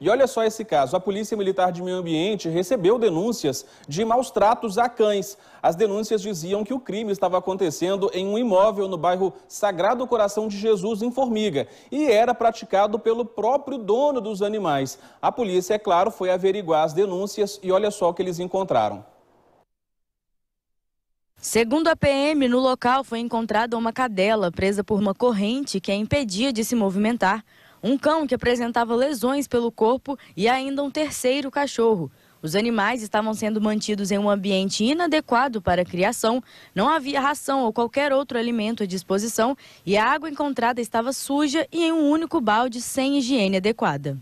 E olha só esse caso: a Polícia Militar de Meio Ambiente recebeu denúncias de maus tratos a cães. As denúncias diziam que o crime estava acontecendo em um imóvel no bairro Sagrado Coração de Jesus, em Formiga, e era praticado pelo próprio dono dos animais. A polícia, é claro, foi averiguar as denúncias e olha só o que eles encontraram. Segundo a PM, no local foi encontrada uma cadela presa por uma corrente que a impedia de se movimentar, um cão que apresentava lesões pelo corpo e ainda um terceiro cachorro. Os animais estavam sendo mantidos em um ambiente inadequado para a criação, não havia ração ou qualquer outro alimento à disposição e a água encontrada estava suja e em um único balde sem higiene adequada.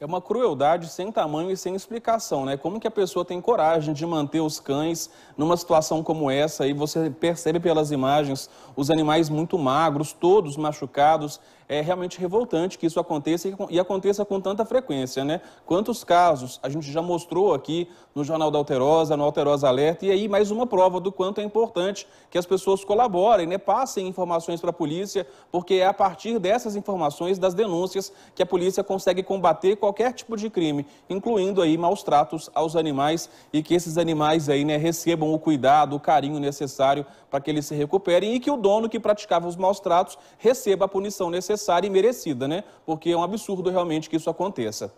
É uma crueldade sem tamanho e sem explicação, né? Como que a pessoa tem coragem de manter os cães numa situação como essa? E você percebe pelas imagens os animais muito magros, todos machucados, é realmente revoltante que isso aconteça e aconteça com tanta frequência, né? Quantos casos a gente já mostrou aqui no Jornal da Alterosa, no Alterosa Alerta, e aí mais uma prova do quanto é importante que as pessoas colaborem, né? Passem informações para a polícia, porque é a partir dessas informações, das denúncias, que a polícia consegue combater qualquer tipo de crime, incluindo aí maus tratos aos animais e que esses animais aí, né, recebam o cuidado, o carinho necessário para que eles se recuperem e que o dono que praticava os maus tratos receba a punição necessária necessária e merecida, né? Porque é um absurdo realmente que isso aconteça.